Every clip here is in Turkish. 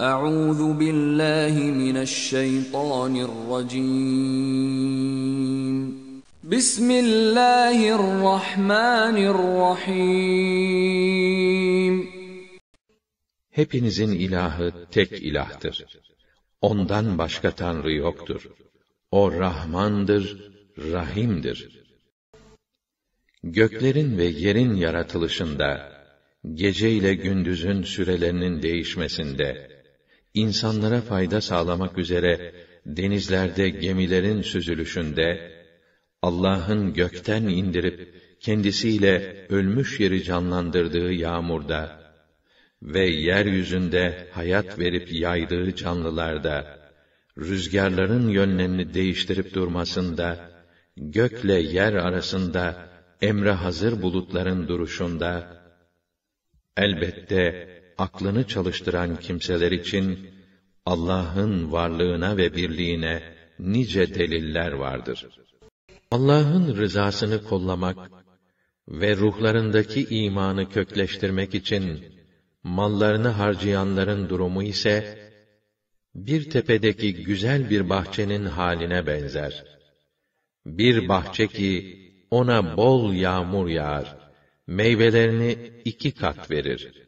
Euzu billahi mineşşeytanirracim. Bismillahirrahmanirrahim. Hepinizin ilahı tek ilahtır. Ondan başka tanrı yoktur. O Rahmandır, Rahim'dir. Göklerin ve yerin yaratılışında, gece ile gündüzün sürelerinin değişmesinde, insanlara fayda sağlamak üzere denizlerde gemilerin süzülüşünde Allah'ın gökten indirip kendisiyle ölmüş yeri canlandırdığı yağmurda ve yeryüzünde hayat verip yaydığı canlılarda rüzgarların yönlerini değiştirip durmasında gökle yer arasında emre hazır bulutların duruşunda elbette aklını çalıştıran kimseler için Allah'ın varlığına ve birliğine nice deliller vardır. Allah'ın rızasını kollamak ve ruhlarındaki imanı kökleştirmek için mallarını harcayanların durumu ise bir tepedeki güzel bir bahçenin haline benzer. Bir bahçe ki ona bol yağmur yağar, meyvelerini iki kat verir.''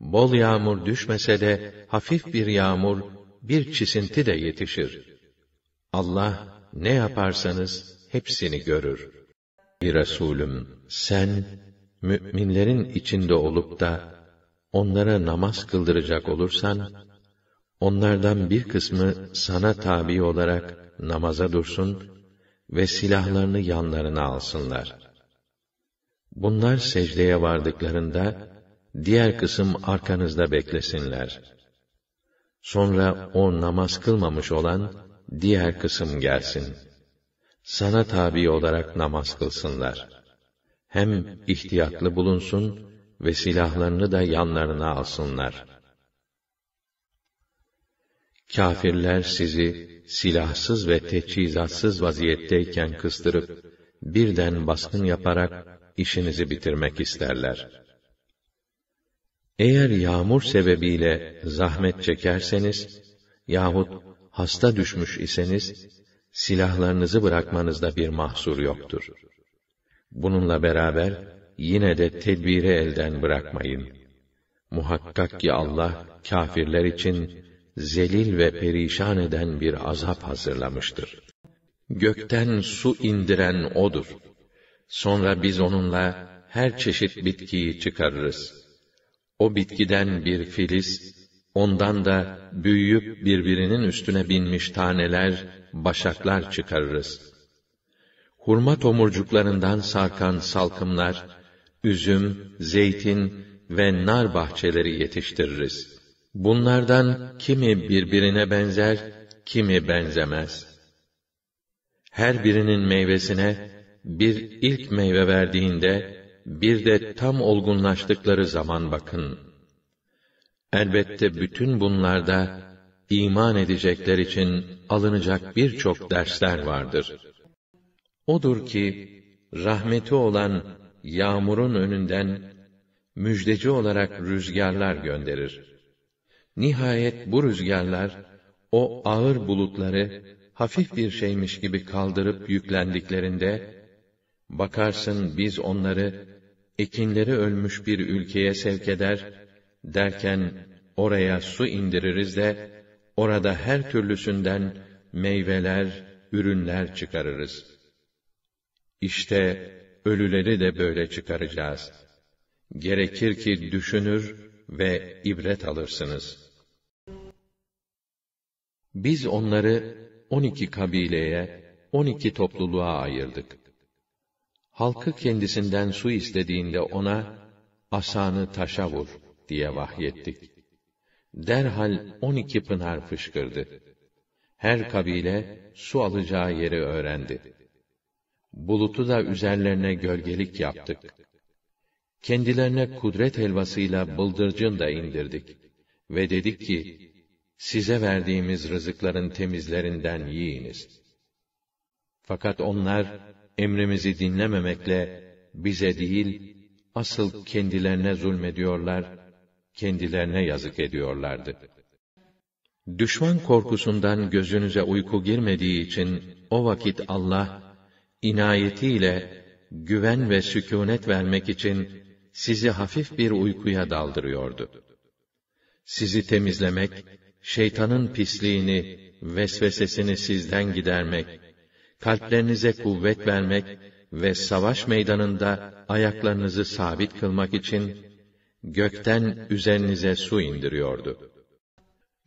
Bol yağmur düşmese de hafif bir yağmur, bir çisinti de yetişir. Allah ne yaparsanız hepsini görür. Bir Resulüm, sen müminlerin içinde olup da onlara namaz kıldıracak olursan onlardan bir kısmı sana tabi olarak namaza dursun ve silahlarını yanlarına alsınlar. Bunlar secdeye vardıklarında diğer kısım arkanızda beklesinler. Sonra o namaz kılmamış olan diğer kısım gelsin. Sana tabi olarak namaz kılsınlar. Hem ihtiyatlı bulunsun ve silahlarını da yanlarına alsınlar. Kafirler sizi silahsız ve teçhizatsız vaziyetteyken kıstırıp birden baskın yaparak işinizi bitirmek isterler.'' Eğer yağmur sebebiyle zahmet çekerseniz yahut hasta düşmüş iseniz silahlarınızı bırakmanızda bir mahsur yoktur. Bununla beraber yine de tedbiri elden bırakmayın. Muhakkak ki Allah kâfirler için zelil ve perişan eden bir azap hazırlamıştır. Gökten su indiren odur. Sonra biz onunla her çeşit bitkiyi çıkarırız.'' O bitkiden bir filiz, ondan da büyüyüp birbirinin üstüne binmiş taneler, başaklar çıkarırız. Hurma tomurcuklarından sarkan salkımlar, üzüm, zeytin ve nar bahçeleri yetiştiririz. Bunlardan kimi birbirine benzer, kimi benzemez. Her birinin meyvesine bir ilk meyve verdiğinde bir de tam olgunlaştıkları zaman bakın. Elbette bütün bunlarda iman edecekler için alınacak birçok dersler vardır. Odur ki rahmeti olan yağmurun önünden müjdeci olarak rüzgarlar gönderir. Nihayet bu rüzgarlar o ağır bulutları hafif bir şeymiş gibi kaldırıp yüklendiklerinde Bakarsın biz onları, ekinleri ölmüş bir ülkeye sevk eder, derken oraya su indiririz de, orada her türlüsünden meyveler, ürünler çıkarırız. İşte ölüleri de böyle çıkaracağız. Gerekir ki düşünür ve ibret alırsınız. Biz onları on iki kabileye, on iki topluluğa ayırdık halkı kendisinden su istediğinde ona, asanı taşa vur diye vahyettik. Derhal on iki pınar fışkırdı. Her kabile, su alacağı yeri öğrendi. Bulutu da üzerlerine gölgelik yaptık. Kendilerine kudret helvasıyla bıldırcın da indirdik. Ve dedik ki, size verdiğimiz rızıkların temizlerinden yiyiniz. Fakat onlar, emrimizi dinlememekle bize değil, asıl kendilerine zulmediyorlar, kendilerine yazık ediyorlardı. Düşman korkusundan gözünüze uyku girmediği için o vakit Allah inayetiyle güven ve sükûnet vermek için sizi hafif bir uykuya daldırıyordu. Sizi temizlemek, şeytanın pisliğini, vesvesesini sizden gidermek kalplerinize kuvvet vermek ve savaş meydanında ayaklarınızı sabit kılmak için gökten üzerinize su indiriyordu.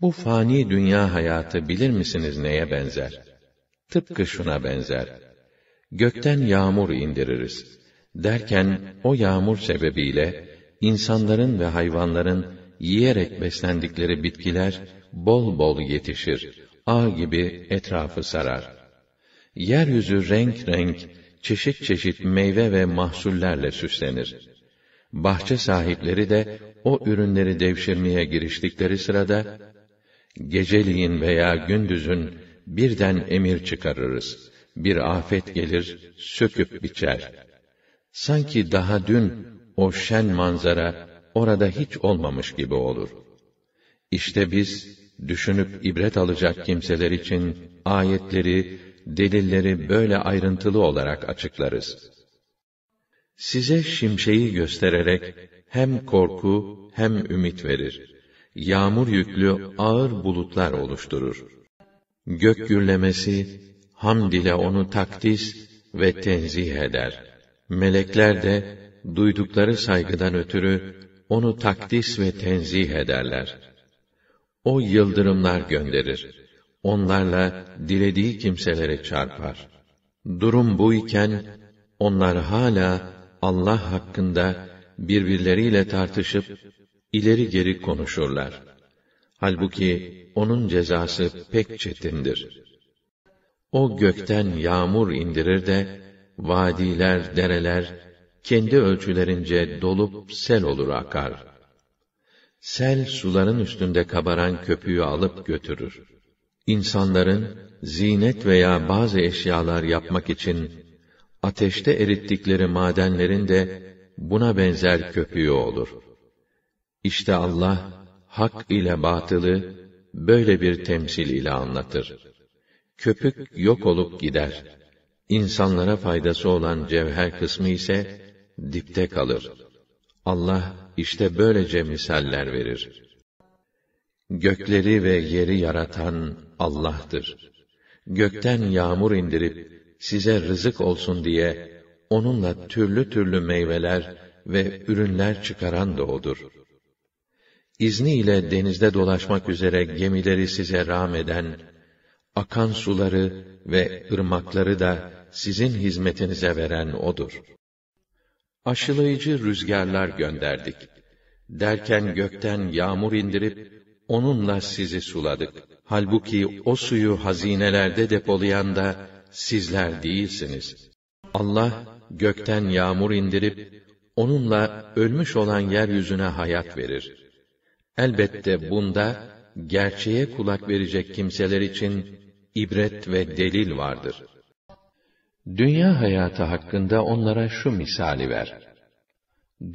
Bu fani dünya hayatı bilir misiniz neye benzer? Tıpkı şuna benzer. Gökten yağmur indiririz. Derken o yağmur sebebiyle insanların ve hayvanların yiyerek beslendikleri bitkiler bol bol yetişir. Ağ gibi etrafı sarar.'' Yeryüzü renk renk, çeşit çeşit meyve ve mahsullerle süslenir. Bahçe sahipleri de o ürünleri devşirmeye giriştikleri sırada, geceliğin veya gündüzün birden emir çıkarırız. Bir afet gelir, söküp biçer. Sanki daha dün o şen manzara orada hiç olmamış gibi olur. İşte biz düşünüp ibret alacak kimseler için ayetleri delilleri böyle ayrıntılı olarak açıklarız. Size şimşeği göstererek hem korku hem ümit verir. Yağmur yüklü ağır bulutlar oluşturur. Gök gürlemesi hamd ile onu takdis ve tenzih eder. Melekler de duydukları saygıdan ötürü onu takdis ve tenzih ederler. O yıldırımlar gönderir onlarla dilediği kimselere çarpar. Durum bu iken onlar hala Allah hakkında birbirleriyle tartışıp ileri geri konuşurlar. Halbuki onun cezası pek çetindir. O gökten yağmur indirir de vadiler, dereler kendi ölçülerince dolup sel olur akar. Sel suların üstünde kabaran köpüğü alıp götürür. İnsanların zinet veya bazı eşyalar yapmak için ateşte erittikleri madenlerin de buna benzer köpüğü olur. İşte Allah hak ile batılı böyle bir temsil ile anlatır. Köpük yok olup gider. İnsanlara faydası olan cevher kısmı ise dipte kalır. Allah işte böylece misaller verir. Gökleri ve yeri yaratan Allah'tır. Gökten yağmur indirip size rızık olsun diye onunla türlü türlü meyveler ve ürünler çıkaran da odur. İzniyle denizde dolaşmak üzere gemileri size rağm eden, akan suları ve ırmakları da sizin hizmetinize veren odur. Aşılayıcı rüzgarlar gönderdik. Derken gökten yağmur indirip, onunla sizi suladık. Halbuki o suyu hazinelerde depolayan da sizler değilsiniz. Allah gökten yağmur indirip onunla ölmüş olan yeryüzüne hayat verir. Elbette bunda gerçeğe kulak verecek kimseler için ibret ve delil vardır. Dünya hayatı hakkında onlara şu misali ver.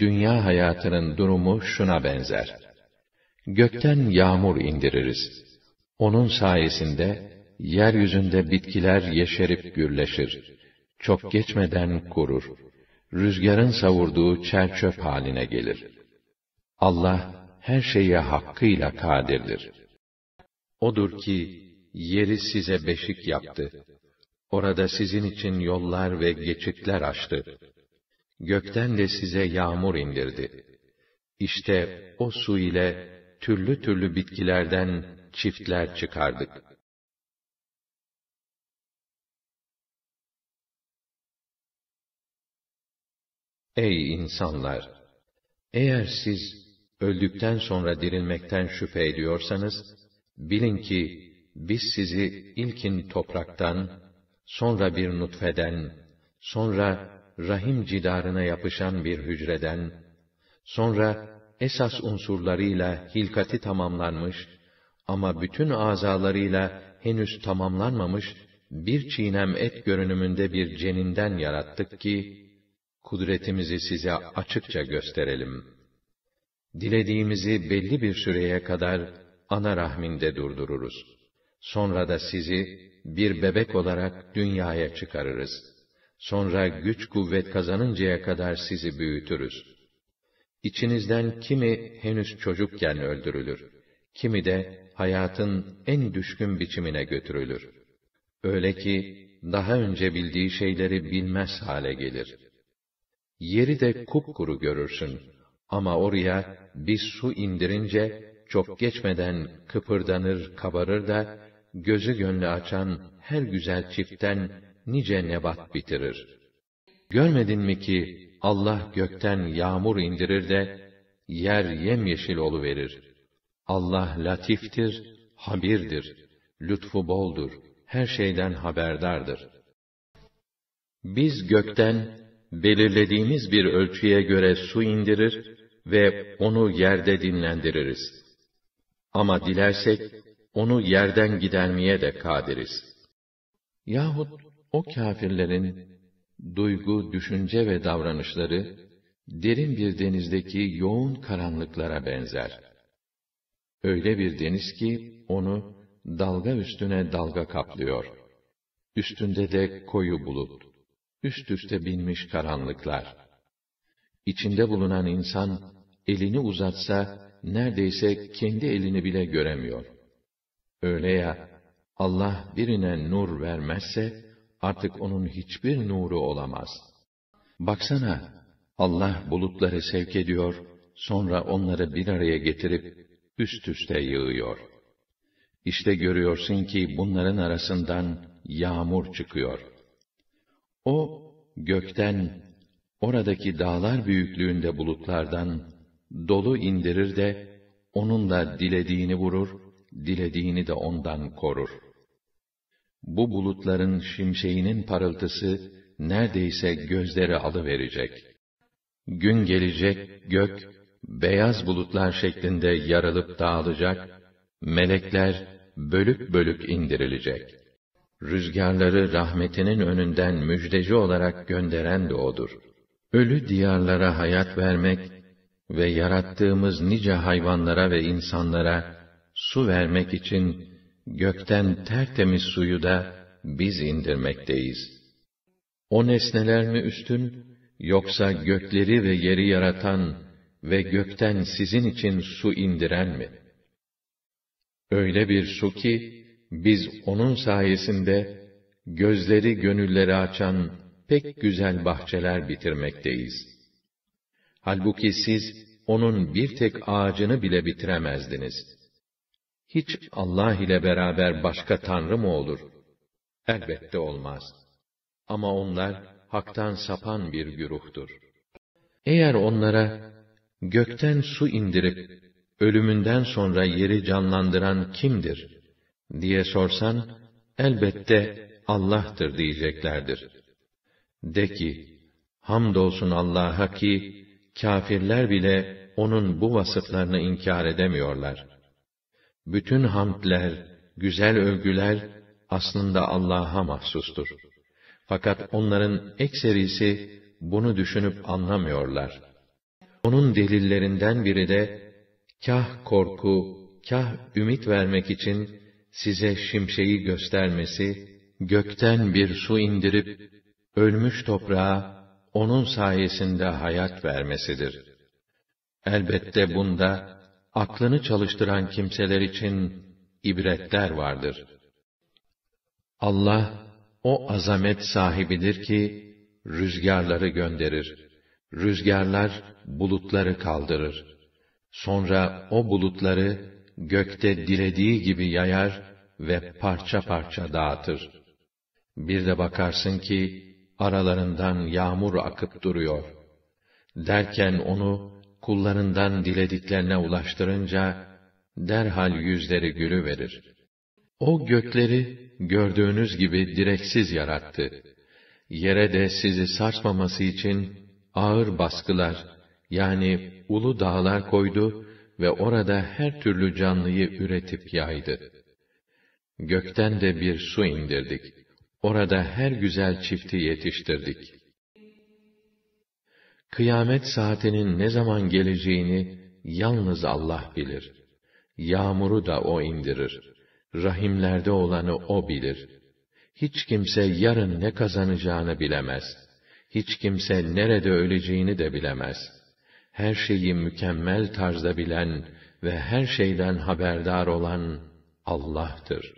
Dünya hayatının durumu şuna benzer. Gökten yağmur indiririz. Onun sayesinde yeryüzünde bitkiler yeşerip gürleşir. Çok geçmeden kurur. Rüzgarın savurduğu çerçöp haline gelir. Allah her şeye hakkıyla kadirdir. Odur ki yeri size beşik yaptı. Orada sizin için yollar ve geçitler açtı. Gökten de size yağmur indirdi. İşte o su ile türlü türlü bitkilerden çiftler çıkardık. Ey insanlar! Eğer siz öldükten sonra dirilmekten şüphe ediyorsanız, bilin ki biz sizi ilkin topraktan, sonra bir nutfeden, sonra rahim cidarına yapışan bir hücreden, sonra esas unsurlarıyla hilkati tamamlanmış ama bütün azalarıyla henüz tamamlanmamış bir çiğnem et görünümünde bir ceninden yarattık ki kudretimizi size açıkça gösterelim. Dilediğimizi belli bir süreye kadar ana rahminde durdururuz. Sonra da sizi bir bebek olarak dünyaya çıkarırız. Sonra güç kuvvet kazanıncaya kadar sizi büyütürüz.'' İçinizden kimi henüz çocukken öldürülür, kimi de hayatın en düşkün biçimine götürülür. Öyle ki daha önce bildiği şeyleri bilmez hale gelir. Yeri de kupkuru görürsün ama oraya bir su indirince çok geçmeden kıpırdanır, kabarır da gözü gönlü açan her güzel çiftten nice nebat bitirir. Görmedin mi ki Allah gökten yağmur indirir de yer yemyeşil olu verir. Allah latiftir, habirdir. Lütfu boldur. Her şeyden haberdardır. Biz gökten belirlediğimiz bir ölçüye göre su indirir ve onu yerde dinlendiririz. Ama dilersek onu yerden gidermeye de kadiriz. Yahut o kâfirlerin duygu, düşünce ve davranışları, derin bir denizdeki yoğun karanlıklara benzer. Öyle bir deniz ki, onu dalga üstüne dalga kaplıyor. Üstünde de koyu bulut, üst üste binmiş karanlıklar. İçinde bulunan insan, elini uzatsa, neredeyse kendi elini bile göremiyor. Öyle ya, Allah birine nur vermezse, artık onun hiçbir nuru olamaz. Baksana, Allah bulutları sevk ediyor, sonra onları bir araya getirip üst üste yığıyor. İşte görüyorsun ki bunların arasından yağmur çıkıyor. O gökten oradaki dağlar büyüklüğünde bulutlardan dolu indirir de onunla dilediğini vurur, dilediğini de ondan korur. Bu bulutların şimşeğinin parıltısı neredeyse gözleri alıverecek. Gün gelecek gök beyaz bulutlar şeklinde yarılıp dağılacak, melekler bölük bölük indirilecek. Rüzgarları rahmetinin önünden müjdeci olarak gönderen de odur. Ölü diyarlara hayat vermek ve yarattığımız nice hayvanlara ve insanlara su vermek için gökten tertemiz suyu da biz indirmekteyiz. O nesneler mi üstün, yoksa gökleri ve yeri yaratan ve gökten sizin için su indiren mi? Öyle bir su ki, biz onun sayesinde, gözleri gönülleri açan pek güzel bahçeler bitirmekteyiz. Halbuki siz, onun bir tek ağacını bile bitiremezdiniz.'' hiç Allah ile beraber başka tanrı mı olur? Elbette olmaz. Ama onlar haktan sapan bir güruhtur. Eğer onlara gökten su indirip ölümünden sonra yeri canlandıran kimdir diye sorsan elbette Allah'tır diyeceklerdir. De ki, hamdolsun Allah'a ki, kafirler bile onun bu vasıflarını inkar edemiyorlar.'' bütün hamdler, güzel övgüler aslında Allah'a mahsustur. Fakat onların ekserisi bunu düşünüp anlamıyorlar. Onun delillerinden biri de kah korku, kah ümit vermek için size şimşeği göstermesi, gökten bir su indirip ölmüş toprağa onun sayesinde hayat vermesidir. Elbette bunda aklını çalıştıran kimseler için ibretler vardır. Allah o azamet sahibidir ki rüzgarları gönderir. Rüzgarlar bulutları kaldırır. Sonra o bulutları gökte dilediği gibi yayar ve parça parça dağıtır. Bir de bakarsın ki aralarından yağmur akıp duruyor. Derken onu kullarından dilediklerine ulaştırınca, derhal yüzleri gülü verir. O gökleri gördüğünüz gibi direksiz yarattı. Yere de sizi sarsmaması için ağır baskılar yani ulu dağlar koydu ve orada her türlü canlıyı üretip yaydı. Gökten de bir su indirdik. Orada her güzel çifti yetiştirdik. Kıyamet saatinin ne zaman geleceğini yalnız Allah bilir. Yağmuru da O indirir. Rahimlerde olanı O bilir. Hiç kimse yarın ne kazanacağını bilemez. Hiç kimse nerede öleceğini de bilemez. Her şeyi mükemmel tarzda bilen ve her şeyden haberdar olan Allah'tır.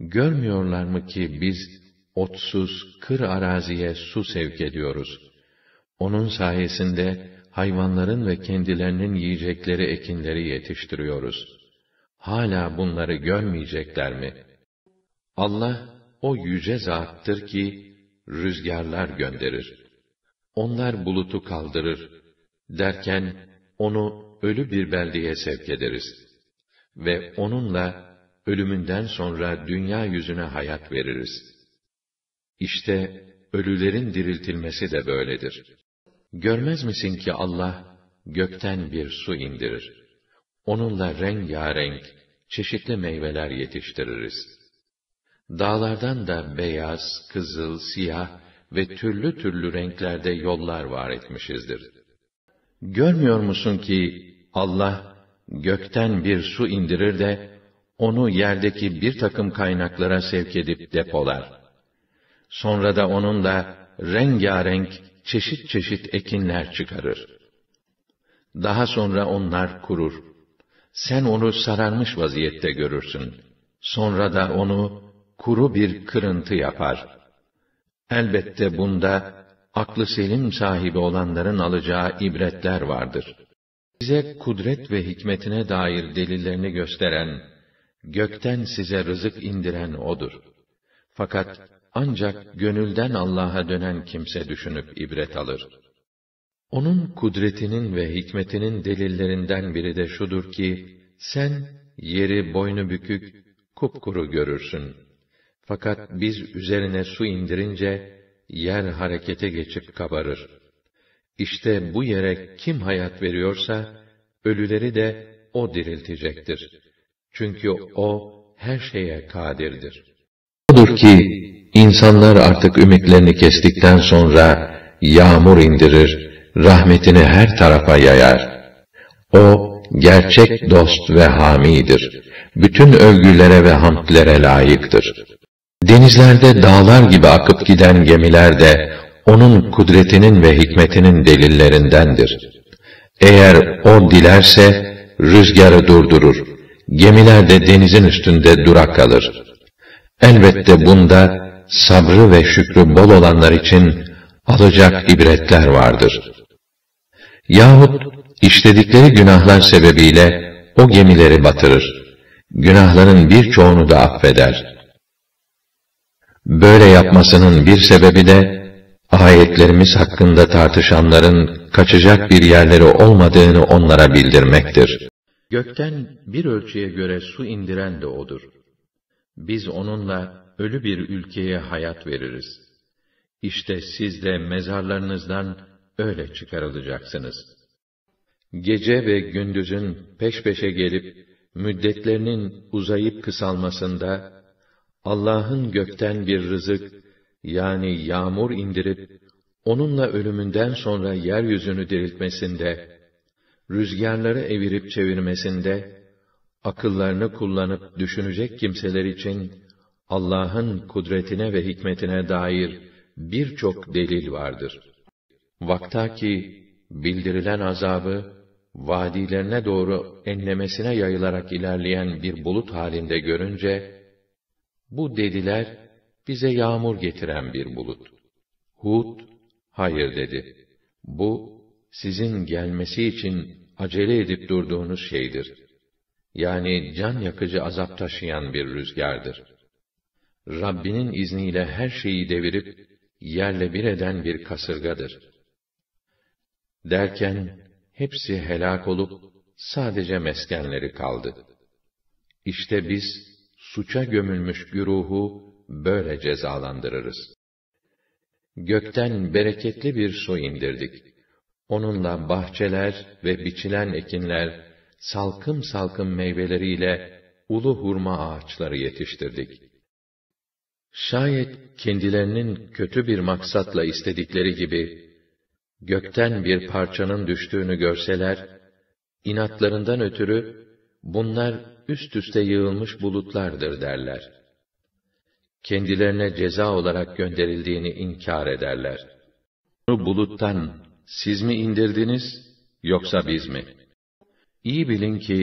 Görmüyorlar mı ki biz otsuz kır araziye su sevk ediyoruz.'' Onun sayesinde hayvanların ve kendilerinin yiyecekleri ekinleri yetiştiriyoruz. Hala bunları görmeyecekler mi? Allah o yüce zattır ki rüzgarlar gönderir. Onlar bulutu kaldırır. Derken onu ölü bir beldeye sevk ederiz. Ve onunla ölümünden sonra dünya yüzüne hayat veririz. İşte ölülerin diriltilmesi de böyledir. Görmez misin ki Allah gökten bir su indirir. Onunla rengarenk çeşitli meyveler yetiştiririz. Dağlardan da beyaz, kızıl, siyah ve türlü türlü renklerde yollar var etmişizdir. Görmüyor musun ki Allah gökten bir su indirir de onu yerdeki bir takım kaynaklara sevk edip depolar. Sonra da onunla rengarenk çeşit çeşit ekinler çıkarır. Daha sonra onlar kurur. Sen onu sararmış vaziyette görürsün. Sonra da onu kuru bir kırıntı yapar. Elbette bunda aklı selim sahibi olanların alacağı ibretler vardır. Size kudret ve hikmetine dair delillerini gösteren, gökten size rızık indiren O'dur. Fakat ancak gönülden Allah'a dönen kimse düşünüp ibret alır. Onun kudretinin ve hikmetinin delillerinden biri de şudur ki, sen yeri boynu bükük, kupkuru görürsün. Fakat biz üzerine su indirince, yer harekete geçip kabarır. İşte bu yere kim hayat veriyorsa, ölüleri de o diriltecektir. Çünkü o her şeye kadirdir. Odur ki insanlar artık ümitlerini kestikten sonra yağmur indirir, rahmetini her tarafa yayar. O, gerçek dost ve hamidir. Bütün övgülere ve hamdlere layıktır. Denizlerde dağlar gibi akıp giden gemiler de, onun kudretinin ve hikmetinin delillerindendir. Eğer o dilerse, rüzgarı durdurur. Gemiler de denizin üstünde durak kalır. Elbette bunda, sabrı ve şükrü bol olanlar için alacak ibretler vardır. Yahut işledikleri günahlar sebebiyle o gemileri batırır. Günahların birçoğunu da affeder. Böyle yapmasının bir sebebi de ayetlerimiz hakkında tartışanların kaçacak bir yerleri olmadığını onlara bildirmektir. Gökten bir ölçüye göre su indiren de odur. Biz onunla ölü bir ülkeye hayat veririz. İşte siz de mezarlarınızdan öyle çıkarılacaksınız. Gece ve gündüzün peş peşe gelip, müddetlerinin uzayıp kısalmasında, Allah'ın gökten bir rızık, yani yağmur indirip, onunla ölümünden sonra yeryüzünü diriltmesinde, rüzgarları evirip çevirmesinde, akıllarını kullanıp düşünecek kimseler için Allah'ın kudretine ve hikmetine dair birçok delil vardır. ki bildirilen azabı vadilerine doğru enlemesine yayılarak ilerleyen bir bulut halinde görünce bu dediler bize yağmur getiren bir bulut. Hud hayır dedi. Bu sizin gelmesi için acele edip durduğunuz şeydir. Yani can yakıcı azap taşıyan bir rüzgardır. Rabbinin izniyle her şeyi devirip, yerle bir eden bir kasırgadır. Derken, hepsi helak olup, sadece meskenleri kaldı. İşte biz, suça gömülmüş güruhu, böyle cezalandırırız. Gökten bereketli bir su indirdik. Onunla bahçeler ve biçilen ekinler, salkım salkım meyveleriyle ulu hurma ağaçları yetiştirdik.'' Şayet kendilerinin kötü bir maksatla istedikleri gibi gökten bir parçanın düştüğünü görseler, inatlarından ötürü bunlar üst üste yığılmış bulutlardır derler. Kendilerine ceza olarak gönderildiğini inkar ederler. Bu buluttan siz mi indirdiniz yoksa biz mi? İyi bilin ki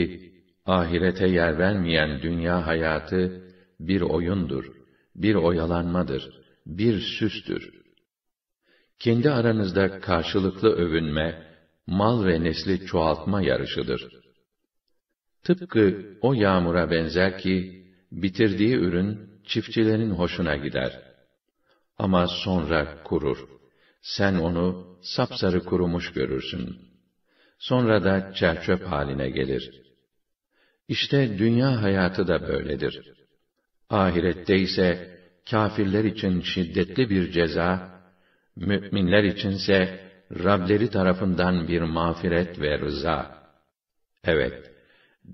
ahirete yer vermeyen dünya hayatı bir oyundur bir oyalanmadır, bir süstür. Kendi aranızda karşılıklı övünme, mal ve nesli çoğaltma yarışıdır. Tıpkı o yağmura benzer ki, bitirdiği ürün çiftçilerin hoşuna gider. Ama sonra kurur. Sen onu sapsarı kurumuş görürsün. Sonra da çerçöp haline gelir. İşte dünya hayatı da böyledir.'' Ahirette ise kafirler için şiddetli bir ceza, müminler içinse Rableri tarafından bir mağfiret ve rıza. Evet,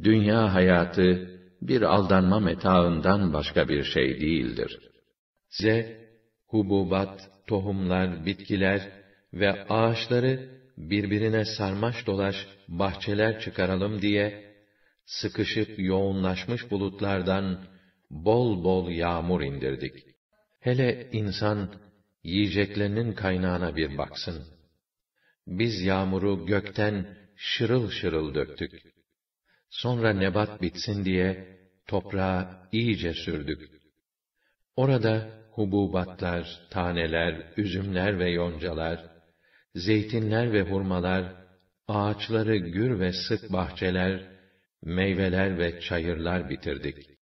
dünya hayatı bir aldanma metaından başka bir şey değildir. Size hububat, tohumlar, bitkiler ve ağaçları birbirine sarmaş dolaş bahçeler çıkaralım diye sıkışıp yoğunlaşmış bulutlardan bol bol yağmur indirdik. Hele insan yiyeceklerinin kaynağına bir baksın. Biz yağmuru gökten şırıl şırıl döktük. Sonra nebat bitsin diye toprağa iyice sürdük. Orada hububatlar, taneler, üzümler ve yoncalar, zeytinler ve hurmalar, ağaçları gür ve sık bahçeler, meyveler ve çayırlar bitirdik.